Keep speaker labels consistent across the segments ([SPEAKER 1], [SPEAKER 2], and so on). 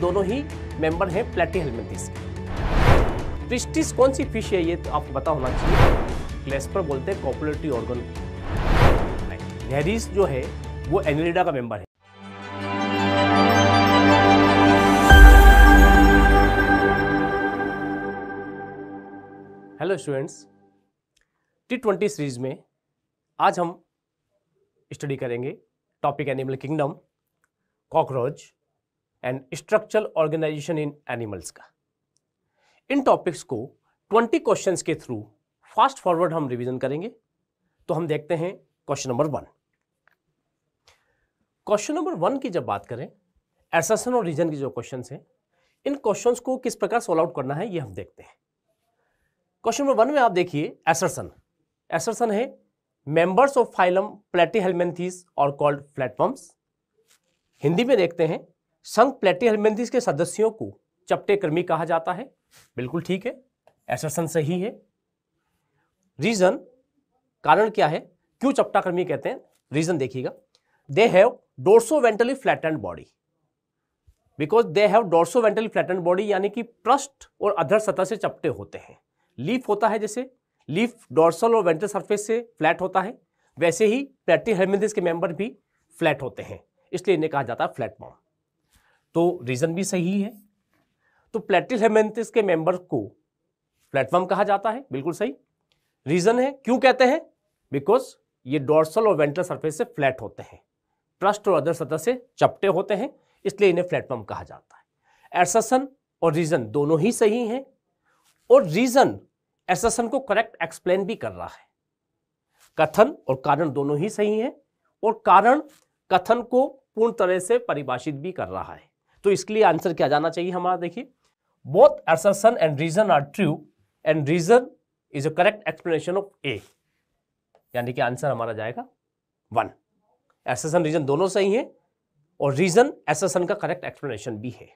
[SPEAKER 1] दोनों ही मेंबर हैं प्लेटी हेलमेंटिस के प्रिस्टिस कौन सी फिश है ये तो आपको पता होना चाहिए क्लेस्पर बोलते हैं कॉपुलेटरी ऑर्गन नेहरिस जो है वो एनिलिडा का मेंबर है hello students T twenty series में आज हम स्टडी करेंगे topic animal kingdom cockroach and structural organisation in animals का इन टॉपिक्स को 20 क्वेश्चंस के थ्रू फास्ट फॉरवर्ड हम रिवीजन करेंगे तो हम देखते हैं question number one question number one की जब बात करें एसेसन और रीजन के जो क्वेश्चन हैं इन क्वेश्चन को किस प्रकार सॉल्व आउट करना है ये हम देखते हैं क्वेश्चन नंबर वन में आप देखिए एसरसन एसरसन है members of phylum platyhelminthes और कॉल्ड प्लेटफॉर्म्स हिंदी में देखते हैं संघ प्लेटी हेलमेंथिस के सदस्यों को चपटे कर्मी कहा जाता है बिल्कुल ठीक है एसरसन सही है रीजन कारण क्या है क्यों चपटा कर्मी कहते हैं रीजन देखिएगा they have dorsoventrally and body because they have dorsoventrally and body यानी कि प्रस्ट और अधर सतह से चपटे होते हैं लीफ होता है जैसे लीफ डोर्सल और वेंटल सरफेस से फ्लैट होता है वैसे ही प्लेटी हेलमेंथिस के मेंबर भी फ्लैट होते हैं इसलिए इन्हें कहा जाता है फ्लैट बॉम तो रीजन भी सही है तो प्लेटिल हेमेंथिस के मेंबर को प्लेटफॉर्म कहा जाता है बिल्कुल सही रीजन है क्यों कहते हैं बिकॉज ये डोर्सल और वेंट्रल सरफेस से फ्लैट होते हैं ट्रस्ट और अदर सतह से चपटे होते हैं इसलिए इन्हें प्लेटफॉर्म कहा जाता है एसेसन और रीजन दोनों ही सही हैं और रीजन एसेसन को करेक्ट एक्सप्लेन भी कर रहा है कथन और कारण दोनों ही सही हैं और कारण कथन को पूर्ण तरह से परिभाषित भी कर रहा है तो इसके लिए आंसर क्या जाना चाहिए हमारा देखिए both assertion and reason are true and reason is a correct explanation of A यानी कि आंसर हमारा जाएगा वन एसन रीजन दोनों सही है और रीजन एसन का करेक्ट एक्सप्लेनेशन भी है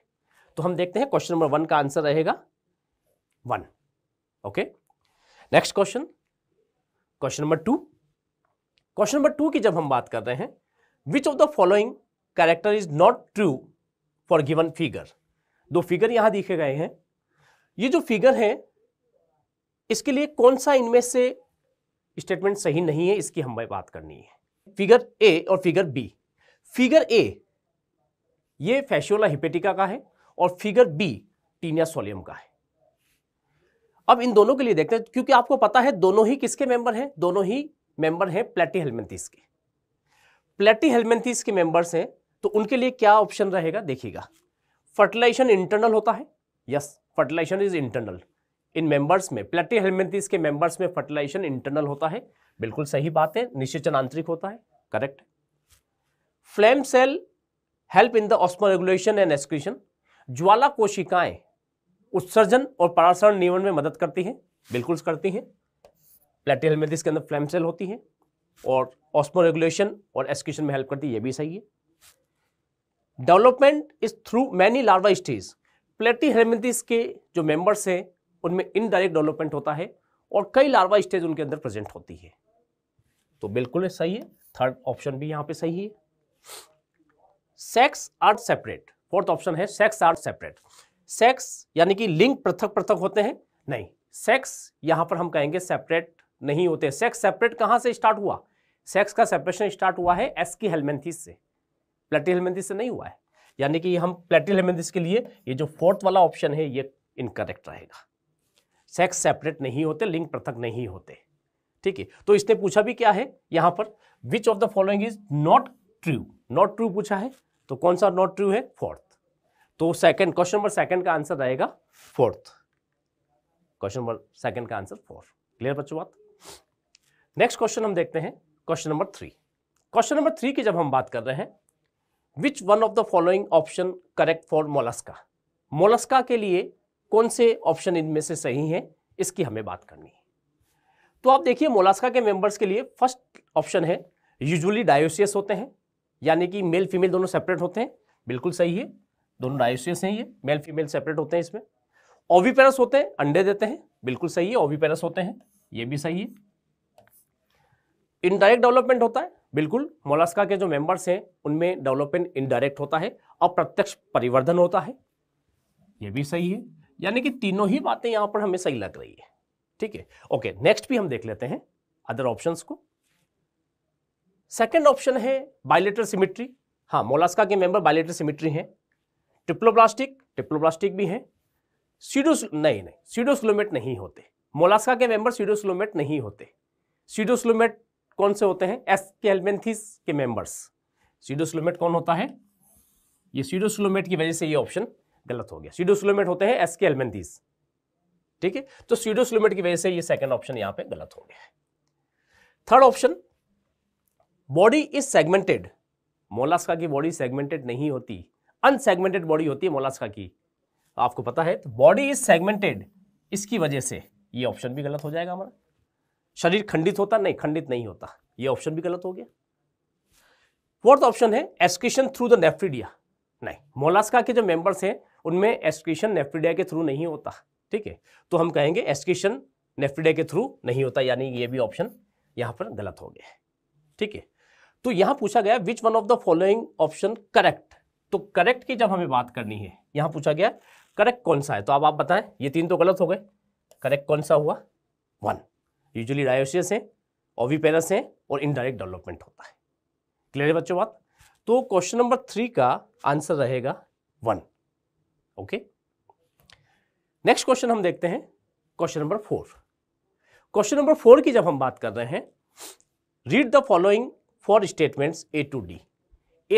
[SPEAKER 1] तो हम देखते हैं क्वेश्चन नंबर वन का आंसर रहेगा one okay next question question number two question number two की जब हम बात कर रहे हैं which of the following character is not true for given figure दो फिगर यहां दिखे गए हैं ये जो फिगर है इसके लिए कौन सा इनमें से स्टेटमेंट सही नहीं है इसकी हमें बात करनी है फिगर ए और फिगर बी फिगर ए ये फैशोला हिपेटिका का है और फिगर बी टीनिया सोलियम का है अब इन दोनों के लिए देखते हैं क्योंकि आपको पता है दोनों ही किसके मेंबर हैं दोनों ही मेंबर हैं प्लेटी हेलमेंथिस के प्लेटी हेलमेंथिस के मेंबर्स हैं तो उनके लिए क्या ऑप्शन रहेगा देखिएगा फर्टिलाइजेशन इंटरनल होता है yes fertilization is internal in members में प्लेटी हेलमेंटिस के मेंबर्स में फर्टिलाइजेशन इंटरनल होता है बिल्कुल सही बात है निश्चेचन आंतरिक होता है correct flame cell help in the osmoregulation and excretion ज्वाला कोशिकाएं उत्सर्जन और परासरण नियमन में मदद करती हैं बिल्कुल करती हैं प्लेटी हेलमेंटिस के अंदर फ्लेम सेल होती है और ऑस्मो रेगुलेशन और एक्सक्रीशन में हेल्प करती है यह भी सही है development is through many larva stage platyhelminthes के जो मेंबर्स हैं उनमें इनडायरेक्ट डेवलपमेंट होता है और कई लार्वा स्टेज उनके अंदर प्रेजेंट होती है तो बिल्कुल सही है थर्ड ऑप्शन भी यहां पे सही है sex are separate fourth option है सेक्स आर सेपरेट सेक्स यानी कि लिंग पृथक पृथक होते हैं नहीं सेक्स यहां पर हम कहेंगे सेपरेट नहीं होते सेक्स सेपरेट कहां से स्टार्ट हुआ सेक्स का सेपरेशन स्टार्ट हुआ है एस की हेलमेंथिस से प्लेटी हेलमेंथिस से नहीं हुआ है यानी कि हम प्लेटी हेलमेंथिस के लिए ये जो फोर्थ वाला ऑप्शन है ये इनकरेक्ट रहेगा सेक्स सेपरेट नहीं होते लिंग पृथक नहीं होते ठीक है तो इसने पूछा भी क्या है यहां पर which of the following is not true not true पूछा है तो कौन सा नॉट ट्रू है फोर्थ तो सेकंड क्वेश्चन नंबर सेकंड का आंसर रहेगा फोर्थ क्वेश्चन नंबर सेकंड का आंसर फोर्थ क्लियर बच्चों बात नेक्स्ट क्वेश्चन हम देखते हैं question number three question number three की जब हम बात कर रहे हैं which one of the following option correct for Mollusca Mollusca के लिए कौन से ऑप्शन इनमें से सही हैं इसकी हमें बात करनी है तो आप देखिए मोलास्का के मेंबर्स के लिए फर्स्ट ऑप्शन है यूजुअली डायोसियस होते हैं यानी कि मेल फीमेल दोनों सेपरेट होते हैं बिल्कुल सही है दोनों डायोसियस हैं ये मेल फीमेल सेपरेट होते हैं इसमें ओविपेरस होते हैं अंडे देते हैं बिल्कुल सही है ओविपेरस होते हैं ये भी सही है इनडायरेक्ट डेवलपमेंट होता है बिल्कुल मोलास्का के जो मेंबर्स हैं उनमें डेवलपमेंट इनडायरेक्ट होता है और प्रत्यक्ष परिवर्धन होता है ये भी सही है यानी कि तीनों ही बातें यहां पर हमें सही लग रही है ठीक है ओके नेक्स्ट भी हम देख लेते हैं अदर ऑप्शन को सेकेंड ऑप्शन है बायोलेटर सिमिट्री हाँ मोलास्का के मेंबर बायोलेटर सिमिट्री हैं टिप्लोप्लास्टिक टिप्लोप्लास्टिक भी हैं सीडोस नहीं नहीं सीडोसलोमेट नहीं होते मोलास्का के मेंबर सीडोसलोमेट नहीं होते सीडोसलोमेट कौन से होते हैं एस्केलमेंथिस के मेंबर्स सीडोसलोमेट कौन होता है ये सीडोसलोमेट की वजह से ये ऑप्शन गलत हो गया सीडोसलोमेट होते हैं एस्केलमेंथिस ठीक है तो सीडोसलोमेट की वजह से ये सेकंड ऑप्शन यहां पे गलत हो गया third option body is segmented Mollusca की बॉडी सेगमेंटेड नहीं होती अनसेगमेंटेड बॉडी होती है मोलास्का की आपको पता है बॉडी इज सेगमेंटेड इसकी वजह से ये ऑप्शन भी गलत हो जाएगा हमारा शरीर खंडित होता नहीं खंडित नहीं होता ये ऑप्शन भी गलत हो गया फोर्थ ऑप्शन है एस्क्रीशन थ्रू द नेफ्रीडिया नहीं मोलास्का के जो मेंबर्स हैं उनमें एस्क्रीशन नेफ्रीडिया के थ्रू नहीं होता ठीक है तो हम कहेंगे एस्केशन नेफ्रीडिया के थ्रू नहीं होता यानी ये भी ऑप्शन यहाँ पर गलत हो गया ठीक है तो यहाँ पूछा गया which one of the following option correct तो करेक्ट की जब हमें बात करनी है यहाँ पूछा गया करेक्ट कौन सा है तो अब आप बताएं ये तीन तो गलत हो गए करेक्ट कौन सा हुआ वन यूजली डायोसियस है ओविपेरस है और इनडायरेक्ट डेवलपमेंट होता है क्लियर है बच्चों बात तो क्वेश्चन नंबर थ्री का आंसर रहेगा वन ओके नेक्स्ट क्वेश्चन हम देखते हैं question number four question number four की जब हम बात कर रहे हैं read the following four statements A to D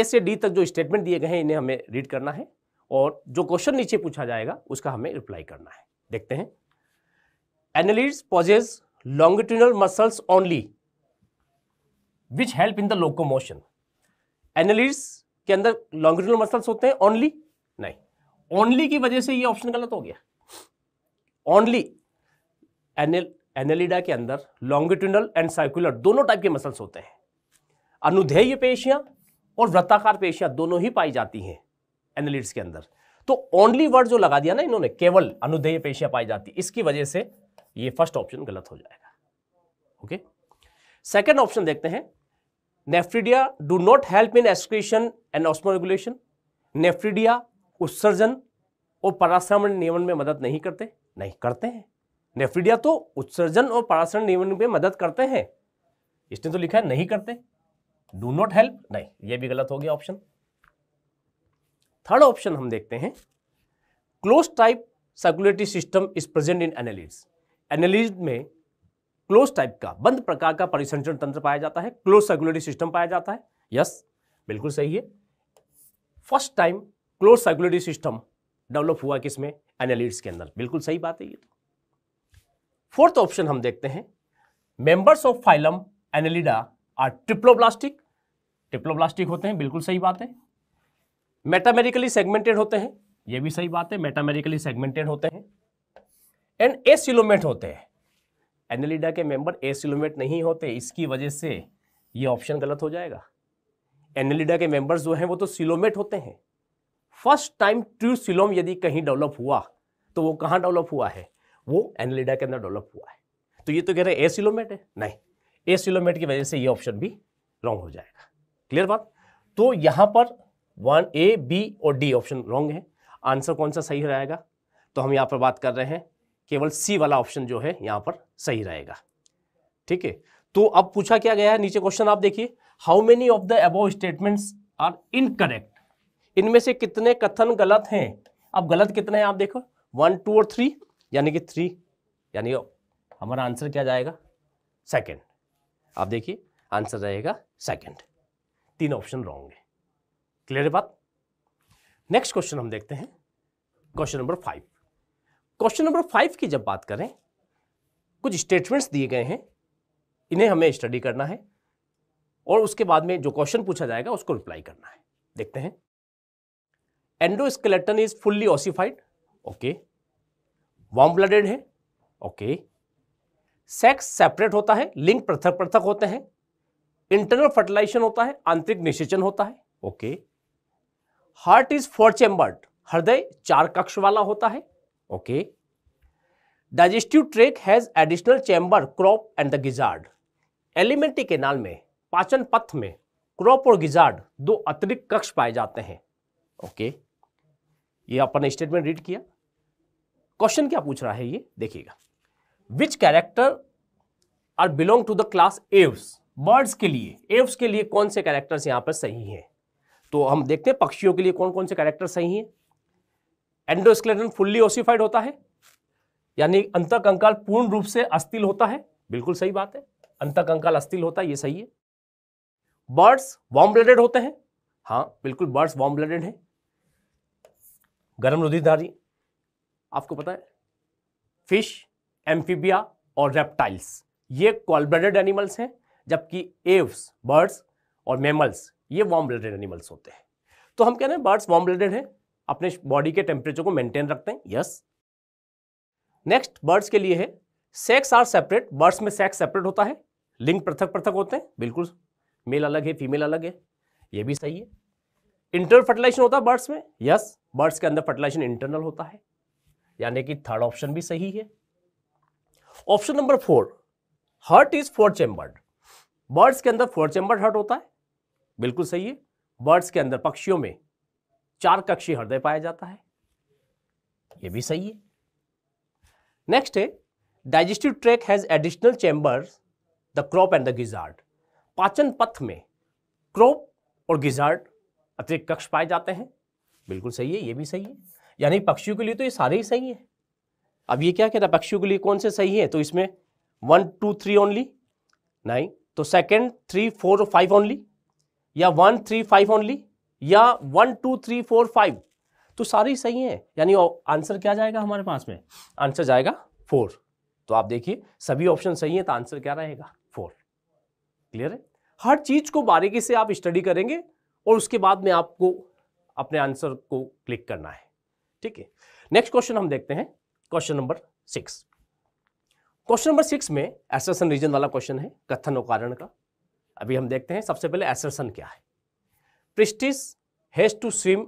[SPEAKER 1] A से डी तक जो स्टेटमेंट दिए गए हैं इन्हें हमें रीड करना है और जो क्वेश्चन नीचे पूछा जाएगा उसका हमें रिप्लाई करना है देखते हैं annelids possess longitudinal muscles only which help in the locomotion annelids के अंदर लॉन्गिट्यूडल मसल्स होते हैं ओनली नहीं ओनली की वजह से ये ऑप्शन गलत हो गया ओनली एनल एनालिडा के अंदर लॉन्गिट्यूडल एंड साइकुलर दोनों टाइप के मसल्स होते हैं अनुधेय पेशियां और वृत्ताकार पेशियां दोनों ही पाई जाती हैं एनालिड्स के अंदर तो ओनली वर्ड जो लगा दिया ना इन्होंने केवल अनुधेय पेशियां पाई जाती इसकी वजह से ये फर्स्ट ऑप्शन गलत हो जाएगा ओके सेकेंड ऑप्शन देखते हैं nephridia do not help in excretion and osmoregulation nephridia उत्सर्जन और पराश्रमण नियमन में मदद नहीं करते नहीं करते हैं नेफ्रीडिया तो उत्सर्जन और पराश्रमण नियमन में मदद करते हैं इसने तो लिखा है नहीं करते डू नॉट हेल्प नहीं ये भी गलत हो गया ऑप्शन थर्ड ऑप्शन हम देखते हैं closed type circulatory system is present in annelids annelids में क्लोज टाइप का बंद प्रकार का परिसंचरण तंत्र पाया जाता है क्लोज सर्कुलेटरी सिस्टम पाया जाता है यस बिल्कुल सही है first time closed circulatory system develop हुआ किसमें एनालिट्स के अंदर बिल्कुल सही बात है ये तो फोर्थ ऑप्शन हम देखते हैं members of phylum Annelida are triploblastic triploblastic होते हैं बिल्कुल सही बात है मेटामेरिकली सेगमेंटेड होते हैं ये भी सही बात है मेटामेरिकली सेगमेंटेड होते हैं एंड सिलोमेट होते हैं एनलिडा के मेंबर ए सिलोमेट नहीं होते इसकी वजह से ये ऑप्शन गलत हो जाएगा एनलिडा के मेंबर्स जो हैं वो तो सिलोमेट होते हैं फर्स्ट टाइम ट्रू सिलोम यदि कहीं डेवलप हुआ तो वो कहाँ डेवलप हुआ है वो एनलिडा के अंदर डेवलप हुआ है तो ये तो कह रहे हैं सिलोमेट है नहीं ए सिलोमेट की वजह से ये ऑप्शन भी रॉन्ग हो जाएगा क्लियर बात तो यहाँ पर वन ए बी और डी ऑप्शन रॉन्ग है आंसर कौन सा सही रहेगा तो हम यहाँ पर बात कर रहे हैं केवल सी वाला ऑप्शन जो है यहां पर सही रहेगा ठीक है तो अब पूछा क्या गया है नीचे क्वेश्चन आप देखिए how many of the above statements are incorrect इनमें से कितने कथन गलत हैं अब गलत कितने हैं आप देखो वन टू और थ्री यानी कि थ्री यानी हमारा आंसर क्या जाएगा सेकेंड आप देखिए आंसर रहेगा सेकेंड तीन ऑप्शन रॉन्ग है क्लियर बात नेक्स्ट क्वेश्चन हम देखते हैं question number five question number five की जब बात करें कुछ स्टेटमेंट्स दिए गए हैं इन्हें हमें स्टडी करना है और उसके बाद में जो क्वेश्चन पूछा जाएगा उसको रिप्लाई करना है देखते हैं endoskeleton is fully ossified okay warm blooded है ओके सेक्स सेपरेट होता है लिंग पृथक पृथक होते हैं इंटरनल फर्टिलाइजेशन होता है आंतरिक निषेचन होता है okay heart is four chambered हृदय चार कक्ष वाला होता है okay digestive tract has additional chamber crop and the gizzard alimentary canal में पाचन पथ में क्रॉप और गिजार्ड दो अतिरिक्त कक्ष पाए जाते हैं ओके ये अपन स्टेटमेंट रीड किया क्वेश्चन क्या पूछ रहा है ये देखिएगा which character are belong to the class Aves birds के लिए एव्स के लिए कौन से कैरेक्टर्स यहां पर सही हैं तो हम देखते हैं पक्षियों के लिए कौन कौन से कैरेक्टर सही हैं एंडोस्केलेटन फुल्ली ओसिफाइड होता है यानी अंतक अंकाल पूर्ण रूप से अस्थिल होता है बिल्कुल सही बात है अंतक अंकाल अस्थिल होता है ये सही है बर्ड्स वार्म ब्लडेड होते हैं हाँ बिल्कुल बर्ड्स वार्म ब्लडेड है गर्म रुधिरधारी आपको पता है फिश एम्फीबिया और रेप्टाइल्स ये कॉल ब्लडेड एनिमल्स हैं जबकि एव्स बर्ड्स और मेमल्स ये वार्म ब्लडेड एनिमल्स होते हैं तो हम कह रहे हैं बर्ड्स वार्म ब्लडेड हैं अपने बॉडी के टेम्परेचर को मेंटेन रखते हैं यस नेक्स्ट बर्ड्स के लिए है सेक्स आर सेपरेट बर्ड्स में सेक्स सेपरेट होता है लिंग पृथक पृथक होते हैं बिल्कुल मेल अलग है फीमेल अलग है ये भी सही है इंटरनल फर्टिलाइजेशन होता है बर्ड्स में यस बर्ड्स के अंदर फर्टिलाइजेशन इंटरनल होता है यानी कि थर्ड ऑप्शन भी सही है option number four heart is four chambered birds के अंदर फोर चेम्बर्ड हर्ट होता है बिल्कुल सही है बर्ड्स के अंदर पक्षियों में चार कक्षी हृदय पाया जाता है ये भी सही है नेक्स्ट है digestive tract has additional chambers the crop and the gizzard पाचन पथ में क्रॉप और गिजार्ड अतिरिक्त कक्ष पाए जाते हैं बिल्कुल सही है ये भी सही है यानी पक्षियों के लिए तो ये सारे ही सही है अब ये क्या कहता है पक्षियों के लिए कौन से सही है तो इसमें वन टू थ्री ओनली नहीं तो second three four five only या वन थ्री फाइव ओनली या one two three four five तो सारी सही है यानी आंसर क्या जाएगा हमारे पास में आंसर जाएगा फोर तो आप देखिए सभी ऑप्शन सही है तो आंसर क्या रहेगा फोर क्लियर है हर चीज को बारीकी से आप स्टडी करेंगे और उसके बाद में आपको अपने आंसर को क्लिक करना है ठीक है नेक्स्ट क्वेश्चन हम देखते हैं question number six question number six में एसरसन रीजन वाला क्वेश्चन है कथन और कारण का अभी हम देखते हैं सबसे पहले एसरसन क्या है Pristis has to swim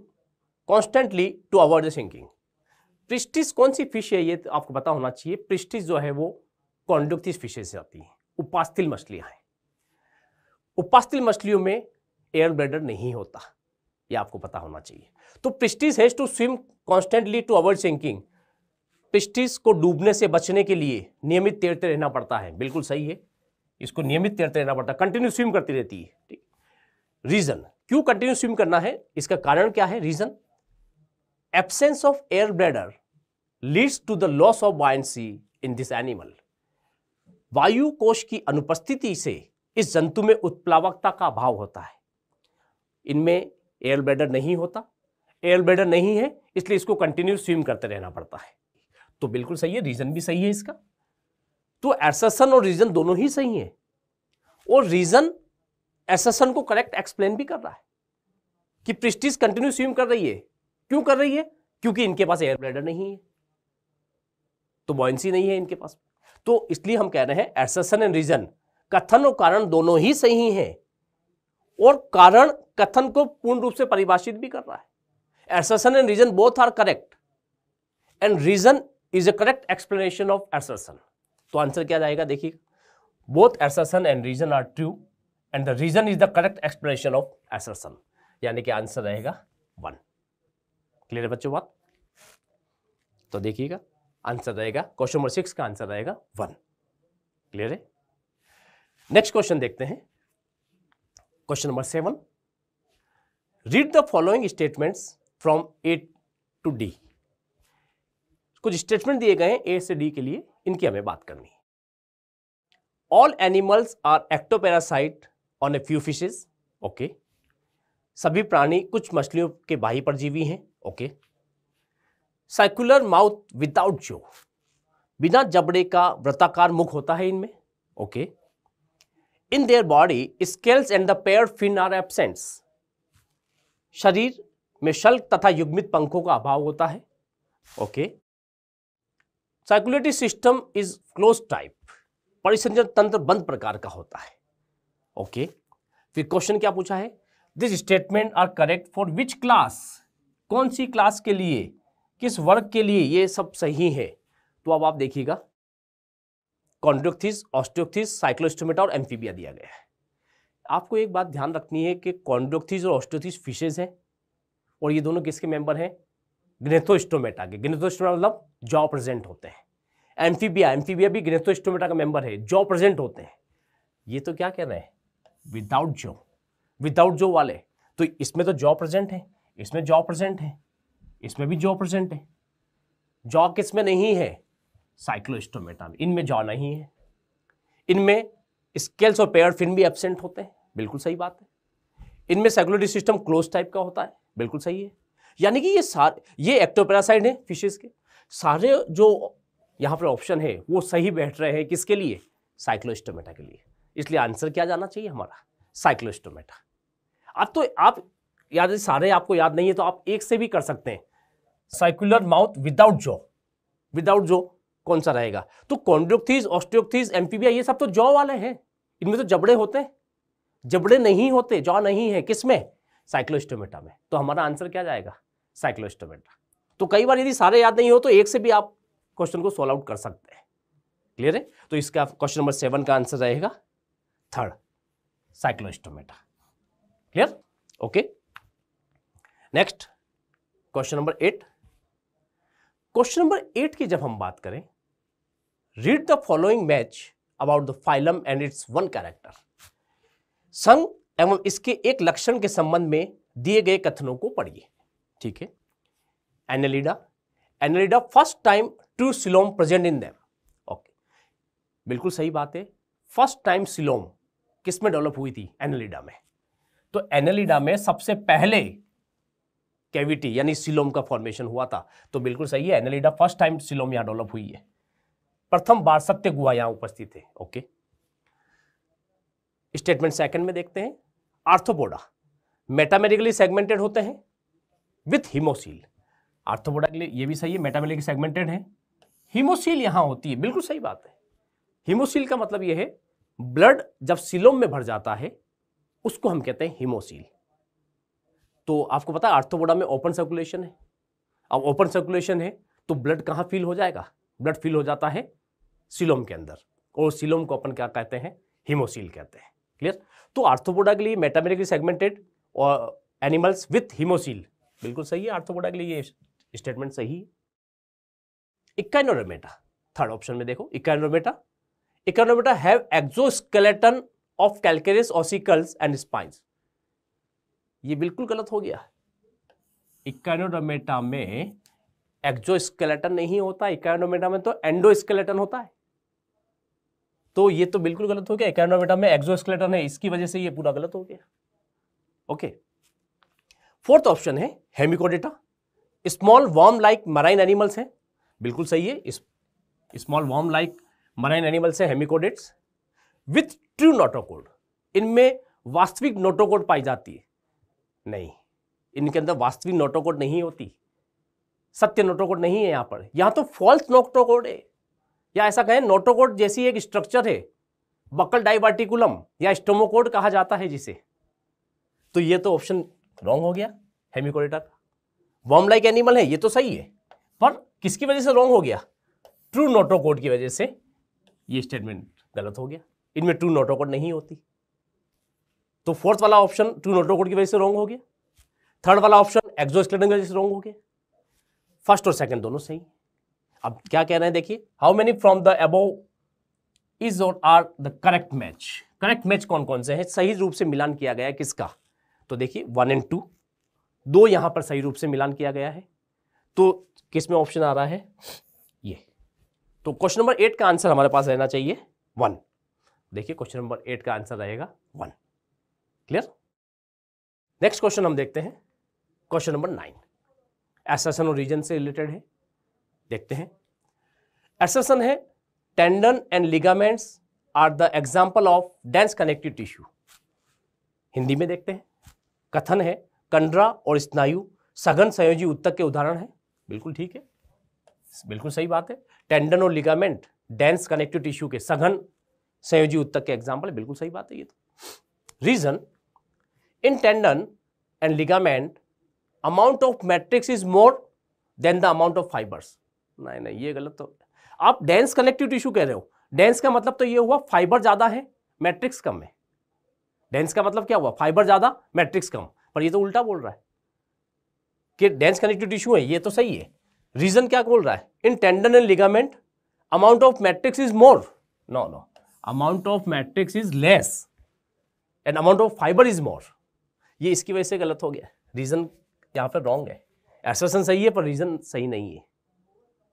[SPEAKER 1] constantly to avoid the sinking Pristis कौन सी फिश है ये तो आपको पता होना चाहिए प्रिस्टिस जो है वो कॉन्डक्टिस फिशेज से आती है उपास्तिल मछलियाँ हैं उपास्तिल मछलियों में एयर ब्रेडर नहीं होता ये आपको पता होना चाहिए तो Pristis has to swim constantly to avoid sinking Pristis को डूबने से बचने के लिए नियमित तैरते रहना पड़ता है बिल्कुल सही है इसको नियमित तैरते रहना पड़ता है कंटिन्यू स्विम करती रहती है ठीक रीज़न क्यों कंटिन्यू स्विम करना है इसका कारण क्या है reason absence of air bladder leads to the loss of buoyancy in this animal वायु कोश की अनुपस्थिति से इस जंतु में उत्प्लावकता का अभाव होता है इनमें एयर ब्रेडर नहीं होता एयर ब्रेडर नहीं है इसलिए इसको कंटिन्यू स्विम करते रहना पड़ता है तो बिल्कुल सही है रीजन भी सही है इसका तो एसेसन और रीजन दोनों ही सही है और रीजन एसेसन को करेक्ट एक्सप्लेन भी कर रहा है कि प्रिस्टिस कंटिन्यू स्विम कर रही है क्यों कर रही है क्योंकि इनके पास एयर ब्लैडर नहीं है तो बॉयसी नहीं है इनके पास तो इसलिए हम कह रहे हैं एसेसन एंड रीजन कथन और कारण दोनों ही सही हैं और कारण कथन को पूर्ण रूप से परिभाषित भी कर रहा है assertion and reason both are correct and reason is a correct explanation of assertion तो आंसर क्या जाएगा देखिए both assertion and reason are true and the reason is the correct explanation of assertion यानी कि आंसर रहेगा one clear है बच्चों बात तो देखिएगा आंसर रहेगा क्वेश्चन नंबर सिक्स का आंसर रहेगा वन क्लियर है नेक्स्ट क्वेश्चन देखते हैं question number seven read the following statements from A to D कुछ स्टेटमेंट दिए गए हैं ए से डी के लिए इनकी हमें बात करनी है all animals are ectoparasite on a few fishes okay सभी प्राणी कुछ मछलियों के बाह्य परजीवी हैं ओके साइकुलर माउथ विदाउट जो बिना जबड़े का व्रताकार मुख होता है इनमें okay in their body scales and the paired fin are absents शरीर में शल्क तथा युग्मित पंखों का अभाव होता है okay circulatory system is closed type परिसंजन तंत्र बंद प्रकार का होता है ओके फिर क्वेश्चन क्या पूछा है this statement are correct for which class कौन सी क्लास के लिए किस वर्ग के लिए ये सब सही है तो अब आप देखिएगा कॉन्ड्रोक्थिस ऑस्ट्रोक्थिस साइक्लोस्टोमेटा और एम्फीबिया दिया गया है आपको एक बात ध्यान रखनी है कि कॉन्ड्रोक्थिस और ऑस्ट्रोथिस फिशेज हैं और ये दोनों किसके मेंबर हैं ग्नेथोस्टोमेटा के ग्नेथोस्टोमेटा मतलब जॉ प्रेजेंट होते हैं एम्फीबिया एम्फीबिया भी ग्नेथोस्टोमेटा का मेंबर है जॉ प्रेजेंट होते हैं ये तो क्या कह रहे हैं विदाउट जो विदाउट जो वाले तो इसमें तो जॉ प्रेजेंट है इसमें जॉ प्रेजेंट है इसमें भी जॉ प्रेजेंट है जॉ किस में नहीं है साइक्लोस्टोमेटा में इनमें जॉ नहीं है इनमें स्केल्स और पेयर फिन भी एबसेंट होते हैं बिल्कुल सही बात है इनमें सेगुलरी सिस्टम क्लोज टाइप का होता है बिल्कुल सही है यानी कि ये सारे ये एक्टोपेरासाइड है फिशेज के सारे जो यहाँ पर ऑप्शन है वो सही बैठ रहे हैं किसके लिए साइक्लोस्टोमेटा के लिए इसलिए आंसर क्या जाना चाहिए हमारा साइक्लोस्टोमेटा अब तो आप याद सारे आपको याद नहीं है तो आप एक से भी कर सकते हैं circular mouth without jaw without jaw कौन सा रहेगा तो कॉन्ड्रोक्थीज ऑस्ट्रोक्थीज एमपीबिया ये सब तो जॉ वाले हैं इनमें तो जबड़े होते हैं जबड़े नहीं होते जॉ नहीं है किसमें साइक्लोस्टोमेटा में तो हमारा आंसर क्या जाएगा साइक्लोस्टोमेटा तो कई बार यदि सारे याद नहीं हो तो एक से भी आप क्वेश्चन को सॉल्व आउट कर सकते हैं क्लियर है तो इसका क्वेश्चन नंबर सेवन का आंसर रहेगा third Cyclostomata clear okay next question number eight question number eight की जब हम बात करें read the following match about the phylum and its one character संघ एवं इसके एक लक्षण के संबंध में दिए गए कथनों को पढ़िए ठीक है Annelida Annelida first time true coelom present in them okay बिल्कुल सही बात है फर्स्ट टाइम सिलोम किस में डेवलप हुई थी एनलिडा में तो एनलिडा में सबसे पहले कैविटी यानी सिलोम का फॉर्मेशन हुआ था तो बिल्कुल सही है एनलिडा फर्स्ट टाइम सिलोम यहां डेवलप हुई है प्रथम बार सत्य गुहा यहां उपस्थित है ओके स्टेटमेंट सेकंड में देखते हैं आर्थोपोडा मेटामेरिकली सेगमेंटेड होते हैं विथ हिमोसील आर्थोपोडा के लिए यह भी सही है मेटामेरिकली सेगमेंटेड है हिमोसील यहां होती है बिल्कुल सही बात है हिमोसील का मतलब यह है ब्लड जब सिलोम में भर जाता है उसको हम कहते हैं हिमोसील तो आपको पता है आर्थोबोडा में ओपन सर्कुलेशन है अब ओपन सर्कुलेशन है तो ब्लड कहाँ फील हो जाएगा ब्लड फील हो जाता है सिलोम के अंदर और सिलोम को अपन क्या कहते हैं हिमोसील कहते हैं क्लियर तो आर्थोबोडा के लिए मेटामेरिकली सेगमेंटेड और एनिमल्स विथ हिमोसील बिल्कुल सही है आर्थोबोडा के लिए ये स्टेटमेंट सही है इक्का थर्ड ऑप्शन में देखो इक्का Echinodermata have exoskeleton of calcareous ossicles and spines. ये बिल्कुल गलत हो गया इकोनोडोमेटा में एक्जोस्केलेटन नहीं होता इकोनोमेटा में तो एंडोस्केलेटन होता है तो ये तो बिल्कुल गलत हो गया इकोनोमेटा में एक्जोस्केलेटन है इसकी वजह से ये पूरा गलत हो गया ओके फोर्थ ऑप्शन है Hemichordata small worm like marine animals हैं बिल्कुल सही है small worm like marine animals हैं हेमिकोडेट्स विथ ट्रू नोटोकोड इनमें वास्तविक नोटोकोड पाई जाती है नहीं इनके अंदर वास्तविक नोटोकोड नहीं होती सत्य नोटोकोड नहीं है यहाँ पर यहाँ तो फॉल्स नोटोकोड है या ऐसा कहें नोटोकोड जैसी एक स्ट्रक्चर है बकल डाइबार्टिकुलम या स्टोमोकोड कहा जाता है जिसे तो ये तो ऑप्शन रॉन्ग हो गया हेमिकोडेटर का वॉम लाइक एनिमल है ये तो सही है पर किसकी वजह से रॉन्ग हो गया ट्रू नोटोकोड की वजह से ये स्टेटमेंट गलत हो गया इनमें ट्रू कोड नहीं होती तो फोर्थ वाला ऑप्शन ट्रू नोटोकोड की वजह से रॉन्ग हो गया थर्ड वाला ऑप्शन स्टेटमेंट की वजह से रॉन्ग हो गया फर्स्ट और सेकेंड दोनों सही अब क्या कह रहे हैं देखिए how many from the above is और are the correct match correct match कौन कौन से हैं सही रूप से मिलान किया गया है किसका तो देखिए वन एंड टू दो यहां पर सही रूप से मिलान किया गया है तो किस में ऑप्शन आ रहा है तो क्वेश्चन नंबर एट का आंसर हमारे पास रहना चाहिए वन देखिए क्वेश्चन नंबर एट का आंसर रहेगा वन क्लियर नेक्स्ट क्वेश्चन हम देखते हैं क्वेश्चन नंबर नाइन एसेसन और रीजन से रिलेटेड है देखते हैं एसेसन है tendon and ligaments are the example of dense connective tissue Hindi में देखते हैं कथन है कंडरा और स्नायु सघन संयोजी उत्तक के उदाहरण है बिल्कुल ठीक है बिल्कुल सही बात है टेंडन और लिगामेंट डेंस कनेक्टिव टिश्यू के सघन संयोजी उत्तक के एग्जाम्पल बिल्कुल सही बात है ये तो reason in tendon and ligament amount of matrix is more than the amount of fibres नहीं नहीं ये गलत तो आप डेंस कनेक्टिव टिश्यू कह रहे हो डेंस का मतलब तो ये हुआ फाइबर ज़्यादा है मैट्रिक्स कम है डेंस का मतलब क्या हुआ फाइबर ज़्यादा मैट्रिक्स कम पर ये तो उल्टा बोल रहा है कि डेंस कनेक्टिव टिश्यू है ये तो सही है रीजन क्या बोल रहा है in tendon and ligament amount of matrix is more no no amount of matrix is less and amount of fibre is more ये इसकी वजह से गलत हो गया रीजन यहां पर रॉन्ग है एसोसन सही है पर रीजन सही नहीं है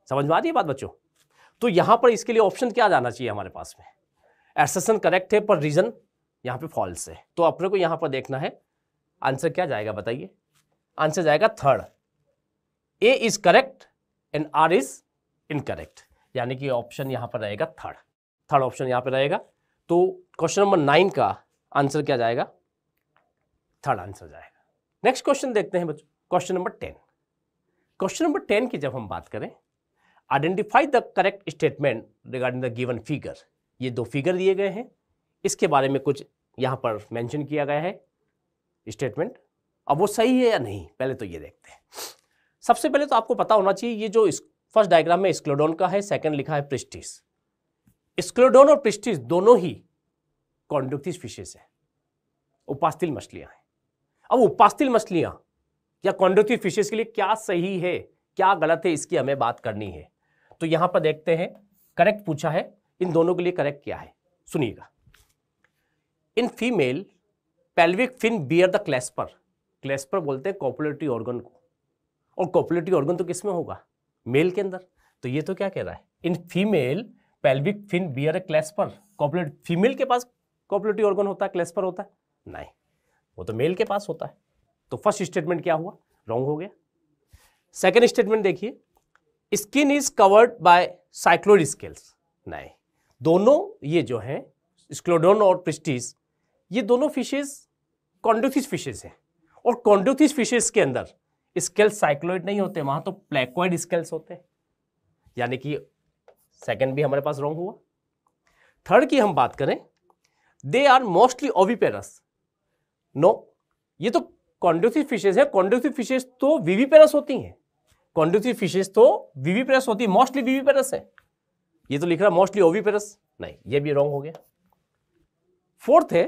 [SPEAKER 1] समझ में आ रही है बात बच्चों तो यहां पर इसके लिए ऑप्शन क्या जाना चाहिए हमारे पास में एसेसन करेक्ट है पर रीजन यहां पे फॉल्स है तो अपने को यहां पर देखना है आंसर क्या जाएगा बताइए आंसर जाएगा third A is correct and R is incorrect यानी कि ऑप्शन यहां पर रहेगा थर्ड थर्ड ऑप्शन यहां पर रहेगा तो क्वेश्चन नंबर नाइन का आंसर क्या जाएगा थर्ड आंसर जाएगा नेक्स्ट क्वेश्चन देखते हैं बच्चों question number ten question number ten की जब हम बात करें identify the correct statement regarding the given figure ये दो फिगर दिए गए हैं इसके बारे में कुछ यहां पर मेंशन किया गया है स्टेटमेंट अब वो सही है या नहीं पहले तो ये देखते हैं सबसे पहले तो आपको पता होना चाहिए ये जो फर्स्ट डायग्राम में स्क्लोडोन का है सेकंड लिखा है प्रिस्टिस स्क्लोडोन और प्रिस्टिस दोनों ही कॉन्डक्टिस फिशेस है उपास्तिल मछलियां हैं अब उपास्तिल मछलियां या कॉन्डक्टिव फिशेस के लिए क्या सही है क्या गलत है इसकी हमें बात करनी है तो यहां पर देखते हैं करेक्ट पूछा है इन दोनों के लिए करेक्ट क्या है सुनिएगा in female pelvic fin bear the clasper clasper बोलते हैं कॉपुलेटरी ऑर्गन को और कॉपुलेटरी ऑर्गन तो किस में होगा मेल के अंदर तो ये तो क्या कह रहा है in female pelvic fin bear clasper copulate female के पास कॉपुलेटरी ऑर्गन होता है क्लेस्पर होता है नहीं वो तो मेल के पास होता है तो फर्स्ट स्टेटमेंट क्या हुआ रॉन्ग हो गया सेकेंड स्टेटमेंट देखिए skin is covered by cycloid scales नहीं दोनों ये जो हैं स्क्लोडोन और प्रिस्टीज ये दोनों फिशेज कॉन्डोथिस फिशेज हैं और कॉन्डोथिस फिशेज के अंदर स्केल्स साइक्लोइड नहीं होते वहां तो प्लेक्वाइड स्केल्स होते यानी कि सेकंड भी हमारे पास रॉन्ग हुआ थर्ड की हम बात करें they are mostly oviparous no ये तो कॉन्ड्यूसिव फिशेज है कॉन्ड्यूसिव फिशेज तो वीवीपेरस होती हैं कॉन्ड्यूसिव फिशेज तो वीवीपेरस होती है मोस्टली वीवीपेरस है ये तो लिख रहा मोस्टली ओविपेरस नहीं ये भी रॉन्ग हो गया फोर्थ है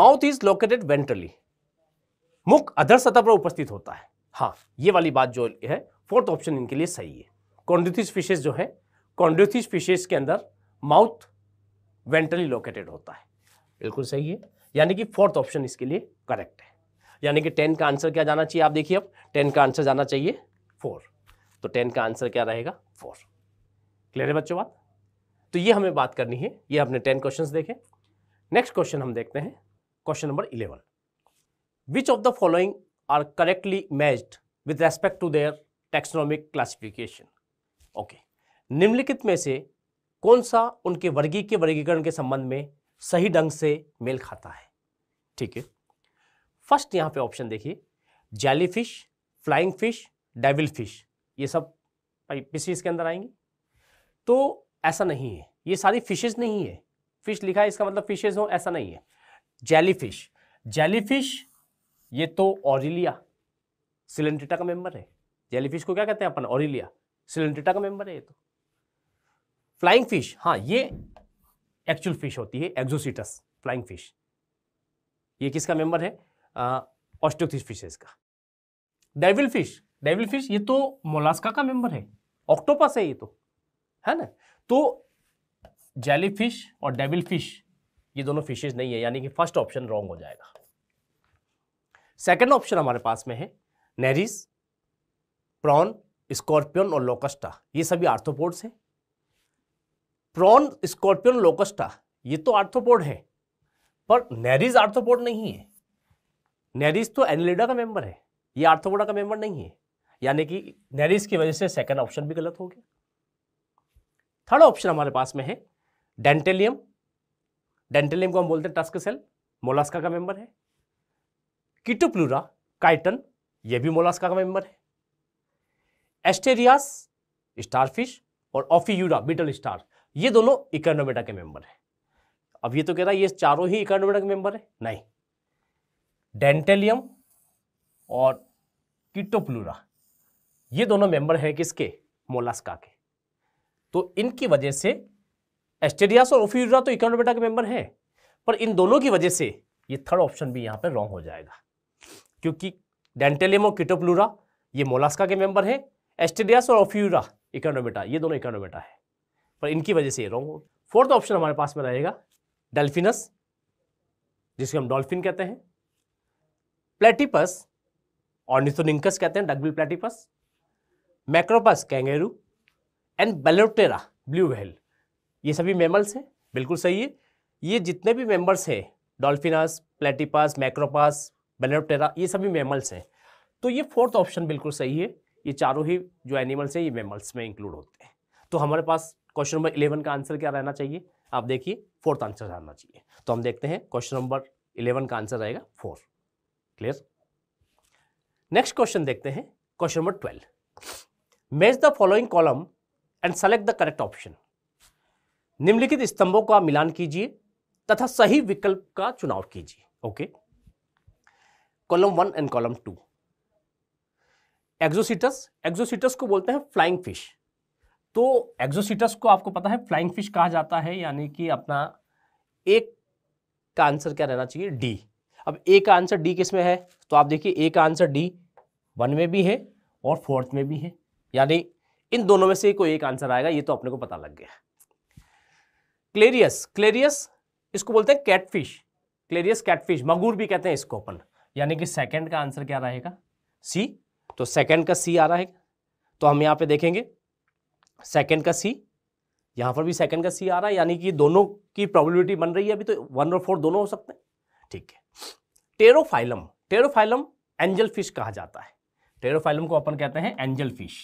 [SPEAKER 1] माउथ इज लोकेटेड वेंट्रली मुख अधर सतह पर उपस्थित होता है हाँ ये वाली बात जो है फोर्थ ऑप्शन इनके लिए सही है कॉन्ड्रोथिस फिशेज जो है कॉन्ड्रोथिस फिशेज के अंदर माउथ वेंटली लोकेटेड होता है बिल्कुल सही है यानी कि फोर्थ ऑप्शन इसके लिए करेक्ट है यानी कि टेन का आंसर क्या जाना चाहिए आप देखिए अब टेन का आंसर जाना चाहिए फोर तो टेन का आंसर क्या रहेगा फोर क्लियर है बच्चों बात तो ये हमें बात करनी है ये हमने टेन क्वेश्चंस देखे नेक्स्ट क्वेश्चन हम देखते हैं question number eleven which of the following are correctly matched with respect to their taxonomic classification. Okay. निम्नलिखित में से कौन सा उनके वर्गी के वर्गीकरण के संबंध में सही ढंग से मेल खाता है ठीक है फर्स्ट यहाँ पे ऑप्शन देखिए jellyfish fish flying fish devil fish ये सब फिशेज के अंदर आएंगे तो ऐसा नहीं है ये सारी फिशेज नहीं है फिश लिखा है इसका मतलब फिशेज हो ऐसा नहीं है जैलीफिश फिश फिश ये तो ऑरिलिया सिलेंटिटा का मेंबर है जेलीफिश को क्या कहते हैं अपन ऑरिलिया सिलेंटिटा का मेंबर है ये तो फ्लाइंग फिश हाँ ये एक्चुअल फिश होती है एक्जोसिटस फ्लाइंग फिश ये किसका मेंबर है ऑस्टोथिस फिशेस का डेविल फिश डेविल फिश ये तो मोलास्का का मेंबर है ऑक्टोपस है ये तो है ना तो जेलीफिश फिश और डेविल फिश ये दोनों फिशेज नहीं है यानी कि फर्स्ट ऑप्शन रॉन्ग हो जाएगा सेकेंड ऑप्शन हमारे पास में है नेरिस प्रॉन स्कॉर्पियन और लोकस्टा ये सभी आर्थोपोड्स हैं प्रॉन स्कॉर्पियन लोकस्टा ये तो आर्थोपोड है पर नेरिस आर्थोपोड नहीं है नेरिस तो एनिलिडा का मेंबर है ये आर्थोपोडा का मेंबर नहीं है यानी कि नेरिस की वजह से सेकंड ऑप्शन भी गलत हो गया थर्ड ऑप्शन हमारे पास में है डेंटेलियम डेंटेलियम को हम बोलते हैं टस्क सेल मोलास्का का मेंबर है किटोप्लूरा काइटन यह भी मोलास्का का मेंबर है एस्टेरियास स्टारफिश और ऑफियूरा बिटल स्टार ये दोनों इकर्नोमेटा के मेंबर है अब ये तो कह रहा है ये चारों ही इकर्नोमेटा के मेंबर है नहीं डेंटेलियम और किटोप्लूरा ये दोनों मेंबर हैं किसके मोलास्का के तो इनकी वजह से एस्टेरियास और ऑफियूरा तो इकोनोमेटा के मेंबर हैं पर इन दोनों की वजह से ये थर्ड ऑप्शन भी यहां पर रॉन्ग हो जाएगा क्योंकि डेंटेलियम और किटोप्लूरा ये मोलास्का के मेंबर हैं एस्टेडियास और ऑफ्यूरा इकोनोमेटा ये दोनों इकोनोमेटा है पर इनकी वजह से ये रॉन्ग हो फोर्थ ऑप्शन हमारे पास में रहेगा डेल्फिनस जिसको हम डॉल्फिन कहते हैं प्लेटिपस ऑर्निथोनिंकस कहते हैं duckbill platypus Macropus kangaroo and Balaenoptera blue whale ये सभी मेमल्स हैं बिल्कुल सही है ये जितने भी मेम्बर्स हैं डॉल्फिनस प्लेटिपस मैक्रोपस बेलेरोप्टेरा ये सभी मेमल्स हैं तो ये फोर्थ ऑप्शन बिल्कुल सही है ये चारों ही जो एनिमल्स हैं ये मेमल्स में इंक्लूड होते हैं तो हमारे पास क्वेश्चन नंबर इलेवन का आंसर क्या रहना चाहिए आप देखिए फोर्थ आंसर रहना चाहिए तो हम देखते हैं क्वेश्चन नंबर इलेवन का आंसर रहेगा फोर क्लियर नेक्स्ट क्वेश्चन देखते हैं question number twelve match the following column and select the correct option निम्नलिखित स्तंभों का मिलान कीजिए तथा सही विकल्प का चुनाव कीजिए okay okay? Column one and column two Exocoetus Exocoetus को बोलते हैं फ्लाइंग फिश तो एक्सोसिटस को आपको पता है फ्लाइंग फिश कहा जाता है यानी कि अपना एक का आंसर क्या रहना चाहिए डी अब ए का आंसर डी किस में है तो आप देखिए ए का आंसर डी वन में भी है और फोर्थ में भी है यानी इन दोनों में से कोई एक आंसर आएगा ये तो अपने को पता लग गया क्लेरियस क्लेरियस इसको बोलते हैं कैटफिश क्लेरियस कैटफिश मंगूर भी कहते हैं इसको अपन यानी कि सेकेंड का आंसर क्या रहेगा सी तो सेकेंड का सी आ रहा है तो हम यहाँ पे देखेंगे सेकेंड का सी यहां पर भी सेकेंड का सी आ रहा है यानी कि दोनों की प्रोबेबिलिटी बन रही है अभी तो वन और फोर दोनों हो सकते हैं ठीक है टेरोफाइलम टेरोफाइलम एंजल फिश कहा जाता है टेरोफाइलम को अपन कहते हैं एंजल फिश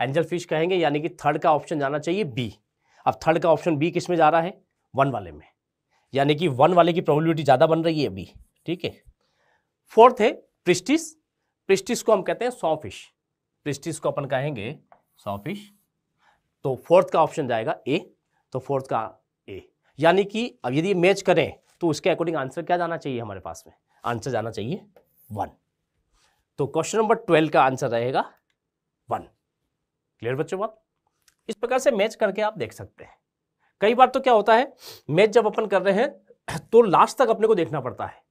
[SPEAKER 1] एंजल फिश कहेंगे यानी कि थर्ड का ऑप्शन जाना चाहिए बी अब थर्ड का ऑप्शन बी किस में जा रहा है वन वाले में यानी कि वन वाले की प्रोबेबिलिटी ज़्यादा बन रही है बी ठीक है फोर्थ है प्रिस्टिस प्रिस्टिस को हम कहते हैं सॉफिश प्रिस्टिस को अपन कहेंगे सॉफिश तो फोर्थ का ऑप्शन जाएगा ए तो फोर्थ का ए यानी कि अब यदि मैच करें तो उसके अकॉर्डिंग आंसर क्या जाना चाहिए हमारे पास में आंसर जाना चाहिए वन तो क्वेश्चन नंबर ट्वेल्व का आंसर रहेगा वन क्लियर बच्चों बात इस प्रकार से मैच करके आप देख सकते हैं कई बार तो क्या होता है मैच जब अपन कर रहे हैं तो लास्ट तक अपने को देखना पड़ता है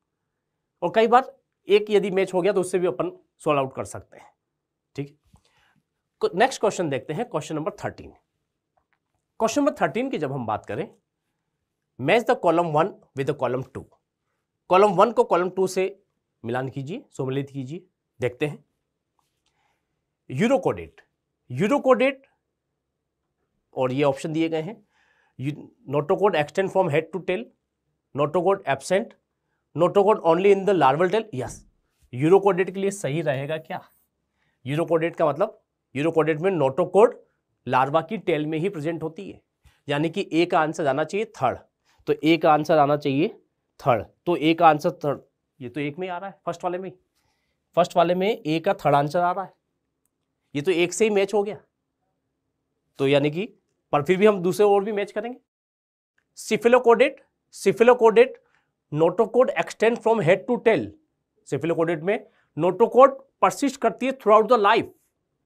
[SPEAKER 1] और कई बार एक यदि मैच हो गया तो उससे भी अपन सॉल आउट कर सकते हैं ठीक नेक्स्ट क्वेश्चन देखते हैं question number thirteen question number thirteen की जब हम बात करें match the column one with the column two column one को कॉलम टू से मिलान कीजिए सम्मिलित कीजिए देखते हैं यूरोकोडेट यूरोकोडेट और ये ऑप्शन दिए गए हैं notochord extend from head to tail notochord absent notochord only in the larval tail yes urochordate के लिए सही रहेगा क्या यूरोकोडेट का मतलब यूरोकोडेट में नोटोकोड लार्वा की टेल में ही प्रेजेंट होती है यानी कि ए का आंसर आना चाहिए थर्ड तो ए का आंसर आना चाहिए थर्ड तो ए का आंसर थर्ड ये तो एक में आ रहा है फर्स्ट वाले में फर्स्ट वाले में ए का थर्ड आंसर आ रहा है ये तो एक से ही मैच हो गया तो यानी कि पर फिर भी हम दूसरे और भी मैच करेंगे cephalochordate cephalochordate notochord extend from head to tail cephalochordate में नोटोकोड परसिस्ट करती है throughout the life